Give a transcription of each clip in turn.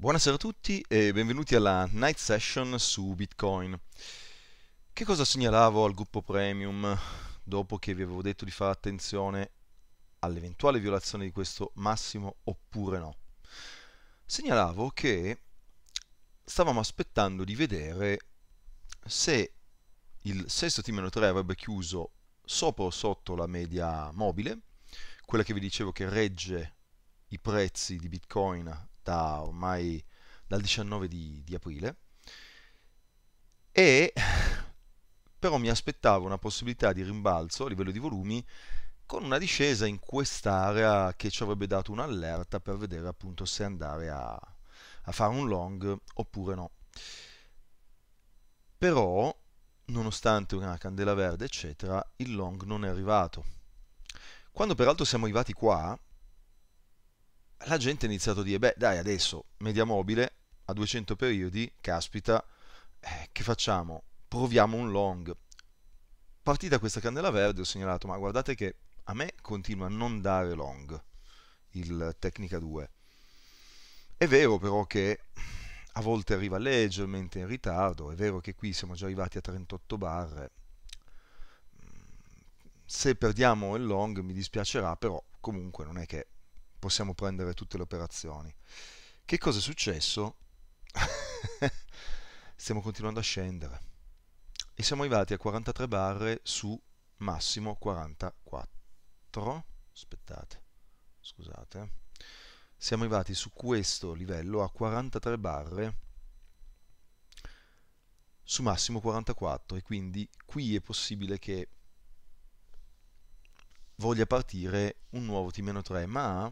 Buonasera a tutti e benvenuti alla night session su Bitcoin. Che cosa segnalavo al gruppo Premium dopo che vi avevo detto di fare attenzione all'eventuale violazione di questo massimo oppure no? Segnalavo che stavamo aspettando di vedere se il sesto T-3 avrebbe chiuso sopra o sotto la media mobile, quella che vi dicevo che regge i prezzi di Bitcoin realtà ormai dal 19 di, di aprile e però mi aspettavo una possibilità di rimbalzo a livello di volumi con una discesa in quest'area che ci avrebbe dato un'allerta per vedere appunto se andare a, a fare un long oppure no. Però, nonostante una candela verde, eccetera, il long non è arrivato. Quando peraltro siamo arrivati qua, la gente ha iniziato a dire, beh dai adesso, media mobile a 200 periodi, caspita, eh, che facciamo? Proviamo un long. Partita questa candela verde ho segnalato, ma guardate che a me continua a non dare long il Tecnica 2. È vero però che a volte arriva leggermente in ritardo, è vero che qui siamo già arrivati a 38 barre. Mm, se perdiamo il long mi dispiacerà, però comunque non è che possiamo prendere tutte le operazioni. Che cosa è successo? Stiamo continuando a scendere e siamo arrivati a 43 barre su massimo 44. Aspettate, scusate. Siamo arrivati su questo livello a 43 barre su massimo 44 e quindi qui è possibile che voglia partire un nuovo T-3, ma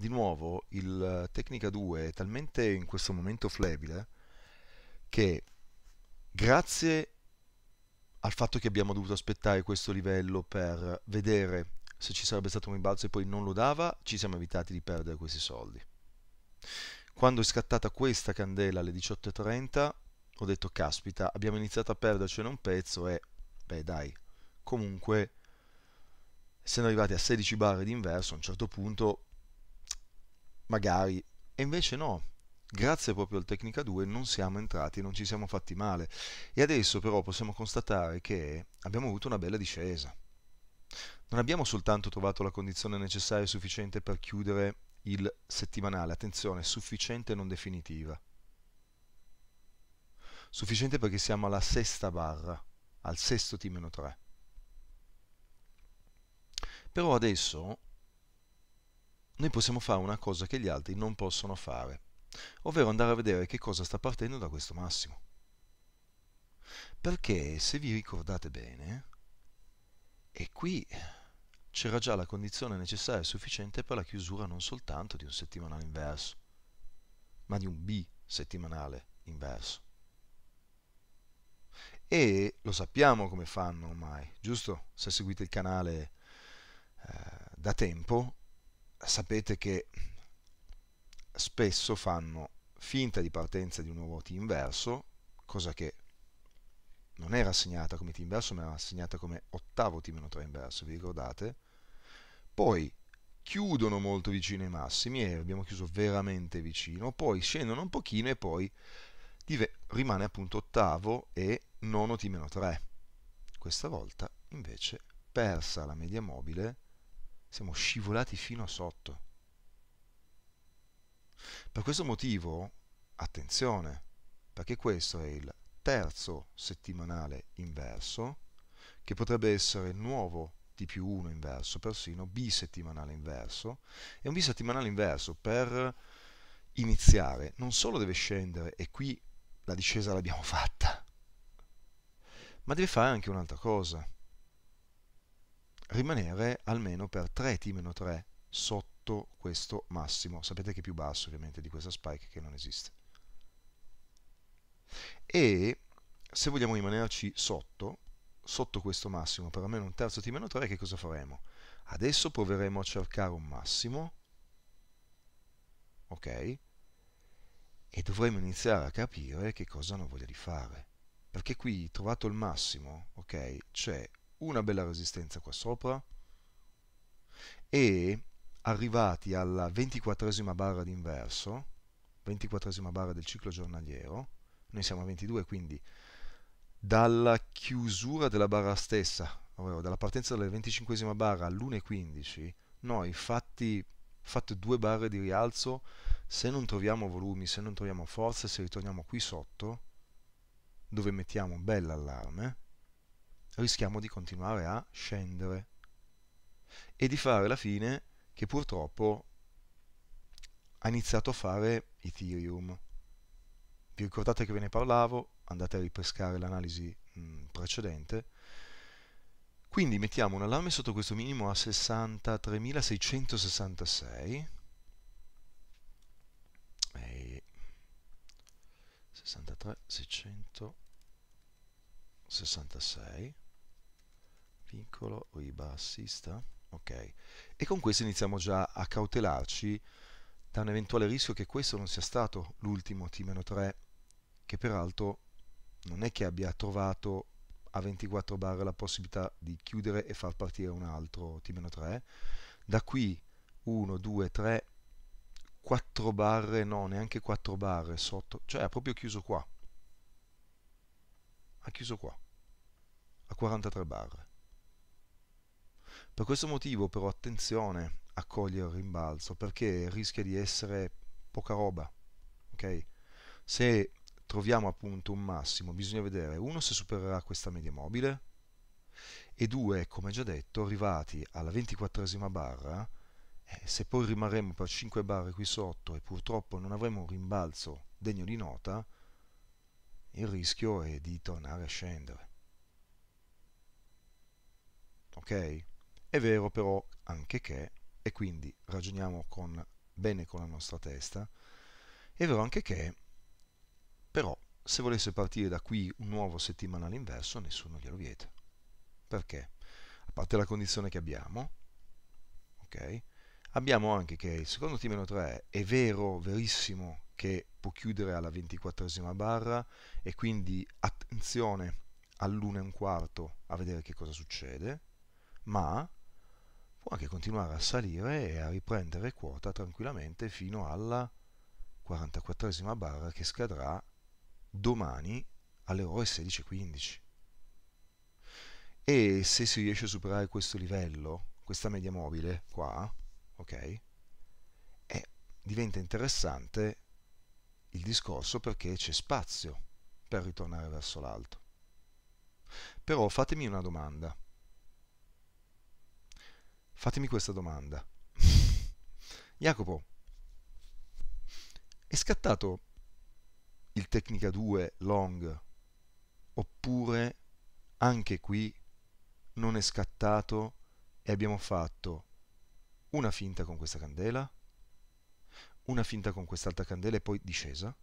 di nuovo, il eh, Tecnica 2 è talmente in questo momento flebile che grazie al fatto che abbiamo dovuto aspettare questo livello per vedere se ci sarebbe stato un rimbalzo e poi non lo dava, ci siamo evitati di perdere questi soldi. Quando è scattata questa candela alle 18.30, ho detto caspita, abbiamo iniziato a perdercene un pezzo e beh dai, comunque Siamo arrivati a 16 bar d'inverso a un certo punto magari. E invece no, grazie proprio al Tecnica 2 non siamo entrati, non ci siamo fatti male. E adesso però possiamo constatare che abbiamo avuto una bella discesa. Non abbiamo soltanto trovato la condizione necessaria e sufficiente per chiudere il settimanale, attenzione, sufficiente e non definitiva. Sufficiente perché siamo alla sesta barra, al sesto T-3. Però adesso noi possiamo fare una cosa che gli altri non possono fare, ovvero andare a vedere che cosa sta partendo da questo massimo. Perché se vi ricordate bene, e qui c'era già la condizione necessaria e sufficiente per la chiusura non soltanto di un settimanale inverso, ma di un B settimanale inverso. E lo sappiamo come fanno ormai, giusto? Se seguite il canale eh, da tempo, sapete che spesso fanno finta di partenza di un nuovo team verso, cosa che non era assegnata come team verso, ma era assegnata come ottavo team meno 3 inverso, vi ricordate? Poi chiudono molto vicino ai massimi e eh, abbiamo chiuso veramente vicino, poi scendono un pochino e poi rimane appunto ottavo e nono team meno 3. Questa volta invece persa la media mobile siamo scivolati fino a sotto. Per questo motivo, attenzione, perché questo è il terzo settimanale inverso, che potrebbe essere il nuovo di più 1 inverso, persino bisettimanale inverso, e un bisettimanale inverso per iniziare non solo deve scendere, e qui la discesa l'abbiamo fatta, ma deve fare anche un'altra cosa rimanere almeno per 3t-3 sotto questo massimo. Sapete che è più basso ovviamente di questa spike che non esiste. E se vogliamo rimanerci sotto, sotto questo massimo, per almeno un terzo t-3, che cosa faremo? Adesso proveremo a cercare un massimo, ok? E dovremo iniziare a capire che cosa hanno voglia di fare. Perché qui, trovato il massimo, ok, c'è una bella resistenza qua sopra e arrivati alla 24esima barra d'inverso, 24esima barra del ciclo giornaliero, noi siamo a 22 quindi dalla chiusura della barra stessa, ovvero dalla partenza della 25esima barra all'1.15, noi fatti, fatte due barre di rialzo, se non troviamo volumi, se non troviamo forze, se ritorniamo qui sotto, dove mettiamo un bel allarme, rischiamo di continuare a scendere e di fare la fine che purtroppo ha iniziato a fare Ethereum. Vi ricordate che ve ne parlavo? Andate a ripescare l'analisi mm, precedente. Quindi mettiamo un allarme sotto questo minimo a 63.666. E 63.666. 66, piccolo riba assista, ok. E con questo iniziamo già a cautelarci da un eventuale rischio che questo non sia stato l'ultimo T-3, che peraltro non è che abbia trovato a 24 barre la possibilità di chiudere e far partire un altro T-3. Da qui 1, 2, 3, 4 barre, no, neanche 4 barre sotto, cioè ha proprio chiuso qua, ha chiuso qua, a 43 barre. Per questo motivo però attenzione a cogliere il rimbalzo perché rischia di essere poca roba. Okay? Se troviamo appunto un massimo bisogna vedere uno se supererà questa media mobile e due, come già detto, arrivati alla 24esima barra, eh, se poi rimarremo per 5 barre qui sotto e purtroppo non avremo un rimbalzo degno di nota, il rischio è di tornare a scendere. Ok? È vero però anche che, e quindi ragioniamo con, bene con la nostra testa, è vero anche che, però, se volesse partire da qui un nuovo settimanale inverso, nessuno glielo vieta. Perché? A parte la condizione che abbiamo, ok? Abbiamo anche che il secondo T-3 è vero, verissimo, che può chiudere alla 24esima barra e quindi attenzione all'1 e un quarto a vedere che cosa succede, ma può anche continuare a salire e a riprendere quota tranquillamente fino alla 44esima barra che scadrà domani alle ore 16.15. E se si riesce a superare questo livello, questa media mobile qua, ok, eh, diventa interessante il discorso perché c'è spazio per ritornare verso l'alto. Però fatemi una domanda. Fatemi questa domanda. Jacopo, è scattato il Tecnica 2 long oppure anche qui non è scattato e abbiamo fatto una finta con questa candela? una finta con quest'altra candela e poi discesa?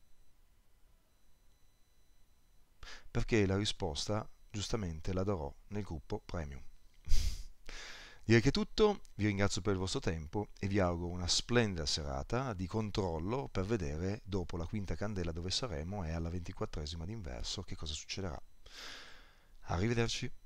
Perché la risposta giustamente la darò nel gruppo premium. Direi che è tutto, vi ringrazio per il vostro tempo e vi auguro una splendida serata di controllo per vedere dopo la quinta candela dove saremo e alla ventiquattresima d'inverso che cosa succederà. Arrivederci.